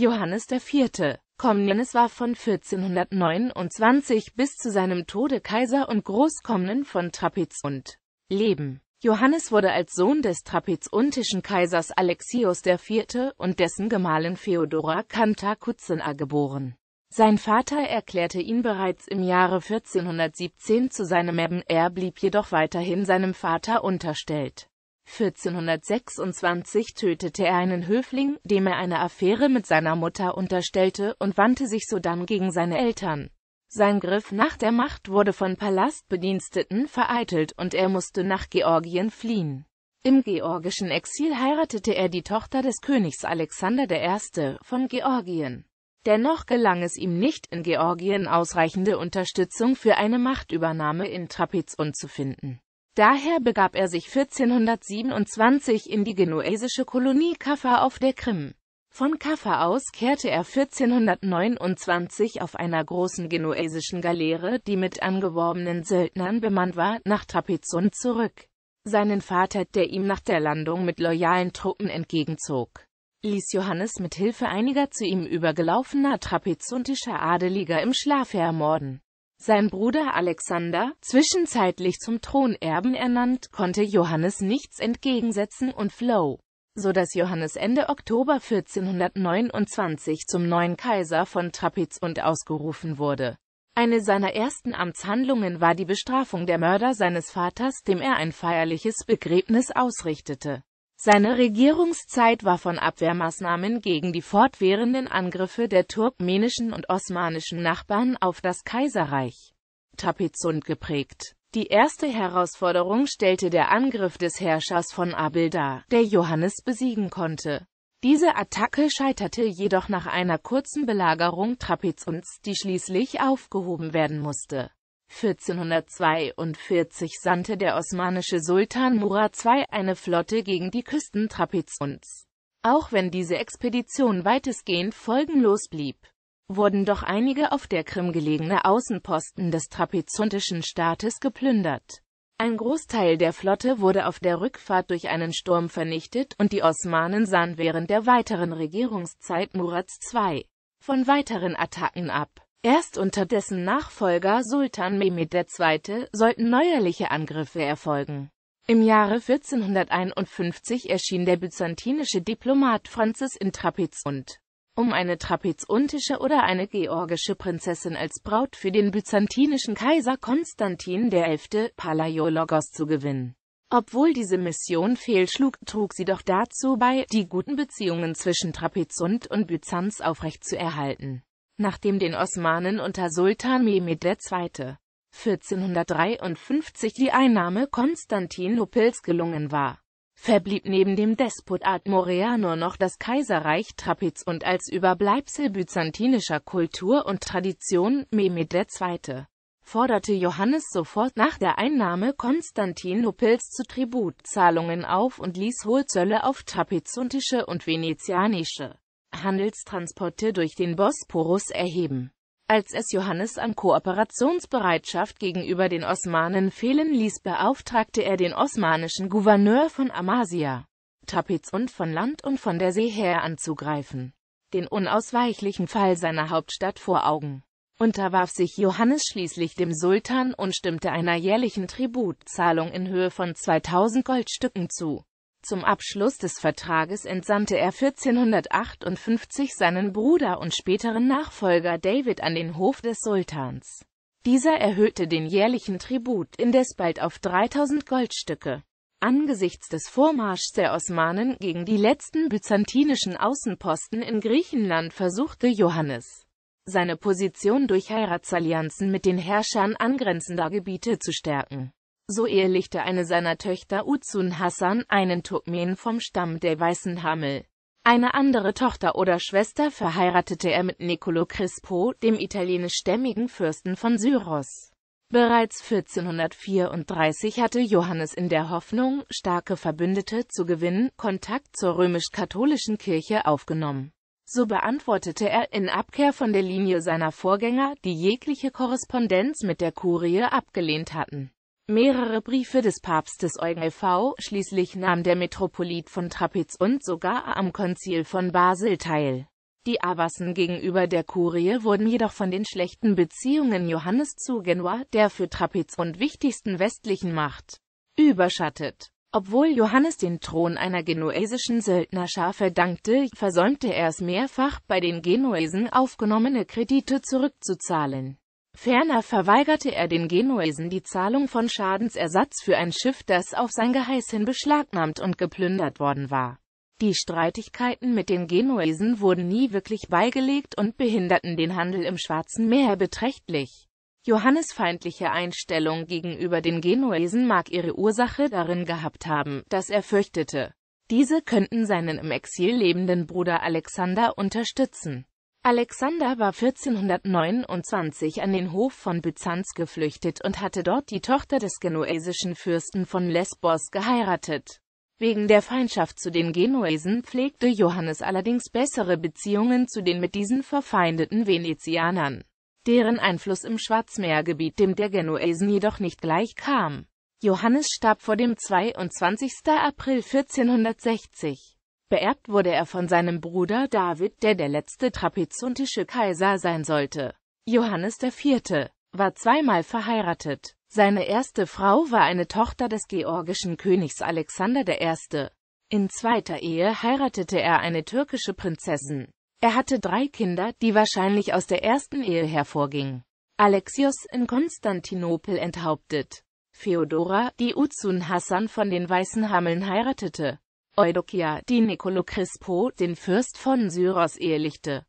Johannes IV. Komnenes war von 1429 bis zu seinem Tode Kaiser und Großkomnen von Trapez und Leben. Johannes wurde als Sohn des trapezuntischen Kaisers Alexios IV. und dessen Gemahlin Feodora Kantakuzena geboren. Sein Vater erklärte ihn bereits im Jahre 1417 zu seinem Erben, er blieb jedoch weiterhin seinem Vater unterstellt. 1426 tötete er einen Höfling, dem er eine Affäre mit seiner Mutter unterstellte, und wandte sich sodann gegen seine Eltern. Sein Griff nach der Macht wurde von Palastbediensteten vereitelt und er musste nach Georgien fliehen. Im georgischen Exil heiratete er die Tochter des Königs Alexander I. von Georgien. Dennoch gelang es ihm nicht, in Georgien ausreichende Unterstützung für eine Machtübernahme in Trapezunt zu finden. Daher begab er sich 1427 in die genuesische Kolonie Kaffa auf der Krim. Von Kaffa aus kehrte er 1429 auf einer großen genuesischen Galeere, die mit angeworbenen Söldnern bemannt war, nach Trapezund zurück. Seinen Vater, der ihm nach der Landung mit loyalen Truppen entgegenzog, ließ Johannes mit Hilfe einiger zu ihm übergelaufener trapezuntischer Adeliger im Schlaf ermorden. Sein Bruder Alexander, zwischenzeitlich zum Thronerben ernannt, konnte Johannes nichts entgegensetzen und floh, so dass Johannes Ende Oktober 1429 zum neuen Kaiser von Trapiz und ausgerufen wurde. Eine seiner ersten Amtshandlungen war die Bestrafung der Mörder seines Vaters, dem er ein feierliches Begräbnis ausrichtete. Seine Regierungszeit war von Abwehrmaßnahmen gegen die fortwährenden Angriffe der turkmenischen und osmanischen Nachbarn auf das Kaiserreich Trapezund geprägt. Die erste Herausforderung stellte der Angriff des Herrschers von Abel dar, der Johannes besiegen konnte. Diese Attacke scheiterte jedoch nach einer kurzen Belagerung Trapezunds, die schließlich aufgehoben werden musste. 1442 sandte der osmanische Sultan Murat II eine Flotte gegen die Küsten Trapezuns. Auch wenn diese Expedition weitestgehend folgenlos blieb, wurden doch einige auf der Krim gelegene Außenposten des trapezuntischen Staates geplündert. Ein Großteil der Flotte wurde auf der Rückfahrt durch einen Sturm vernichtet und die Osmanen sahen während der weiteren Regierungszeit Murats II von weiteren Attacken ab. Erst unter dessen Nachfolger Sultan Mehmed II. sollten neuerliche Angriffe erfolgen. Im Jahre 1451 erschien der byzantinische Diplomat Francis in Trapezunt. um eine trapezuntische oder eine georgische Prinzessin als Braut für den byzantinischen Kaiser Konstantin XI. Palaiologos zu gewinnen. Obwohl diese Mission fehlschlug, trug sie doch dazu bei, die guten Beziehungen zwischen Trapezunt und Byzanz aufrechtzuerhalten. Nachdem den Osmanen unter Sultan Mehmed II. 1453 die Einnahme Konstantinopels gelungen war, verblieb neben dem Despot nur noch das Kaiserreich Trapez und als Überbleibsel byzantinischer Kultur und Tradition Mehmed II. forderte Johannes sofort nach der Einnahme Konstantinopels zu Tributzahlungen auf und ließ hohe Zölle auf trapizonische und venezianische Handelstransporte durch den Bosporus erheben. Als es Johannes an Kooperationsbereitschaft gegenüber den Osmanen fehlen ließ, beauftragte er den osmanischen Gouverneur von Amasia, Tapiz und von Land und von der See her anzugreifen, den unausweichlichen Fall seiner Hauptstadt vor Augen. Unterwarf sich Johannes schließlich dem Sultan und stimmte einer jährlichen Tributzahlung in Höhe von 2000 Goldstücken zu. Zum Abschluss des Vertrages entsandte er 1458 seinen Bruder und späteren Nachfolger David an den Hof des Sultans. Dieser erhöhte den jährlichen Tribut indes bald auf 3000 Goldstücke. Angesichts des Vormarschs der Osmanen gegen die letzten byzantinischen Außenposten in Griechenland versuchte Johannes, seine Position durch Heiratsallianzen mit den Herrschern angrenzender Gebiete zu stärken. So ehelichte eine seiner Töchter Uzun Hassan einen Turkmen vom Stamm der Weißen Hammel. Eine andere Tochter oder Schwester verheiratete er mit Niccolo Crispo, dem italienisch-stämmigen Fürsten von Syros. Bereits 1434 hatte Johannes in der Hoffnung, starke Verbündete zu gewinnen, Kontakt zur römisch-katholischen Kirche aufgenommen. So beantwortete er in Abkehr von der Linie seiner Vorgänger, die jegliche Korrespondenz mit der Kurie abgelehnt hatten mehrere Briefe des Papstes Eugen V. Schließlich nahm der Metropolit von Trapez und sogar am Konzil von Basel teil. Die Awassen gegenüber der Kurie wurden jedoch von den schlechten Beziehungen Johannes zu Genua, der für Trapez und wichtigsten westlichen Macht, überschattet. Obwohl Johannes den Thron einer genuesischen Söldnerschar verdankte, versäumte er es mehrfach, bei den Genuesen aufgenommene Kredite zurückzuzahlen. Ferner verweigerte er den Genuesen die Zahlung von Schadensersatz für ein Schiff, das auf sein Geheiß hin beschlagnahmt und geplündert worden war. Die Streitigkeiten mit den Genuesen wurden nie wirklich beigelegt und behinderten den Handel im Schwarzen Meer beträchtlich. Johannes feindliche Einstellung gegenüber den Genuesen mag ihre Ursache darin gehabt haben, dass er fürchtete, diese könnten seinen im Exil lebenden Bruder Alexander unterstützen. Alexander war 1429 an den Hof von Byzanz geflüchtet und hatte dort die Tochter des genuesischen Fürsten von Lesbos geheiratet. Wegen der Feindschaft zu den Genuesen pflegte Johannes allerdings bessere Beziehungen zu den mit diesen verfeindeten Venezianern, deren Einfluss im Schwarzmeergebiet dem der Genuesen jedoch nicht gleich kam. Johannes starb vor dem 22. April 1460. Beerbt wurde er von seinem Bruder David, der der letzte trapezuntische Kaiser sein sollte. Johannes IV. war zweimal verheiratet. Seine erste Frau war eine Tochter des georgischen Königs Alexander I. In zweiter Ehe heiratete er eine türkische Prinzessin. Er hatte drei Kinder, die wahrscheinlich aus der ersten Ehe hervorgingen. Alexios in Konstantinopel enthauptet. Feodora, die Uzun Hassan von den Weißen Hammeln heiratete. Eudokia, die Nicolo Crispo, den Fürst von Syros, ehelichte.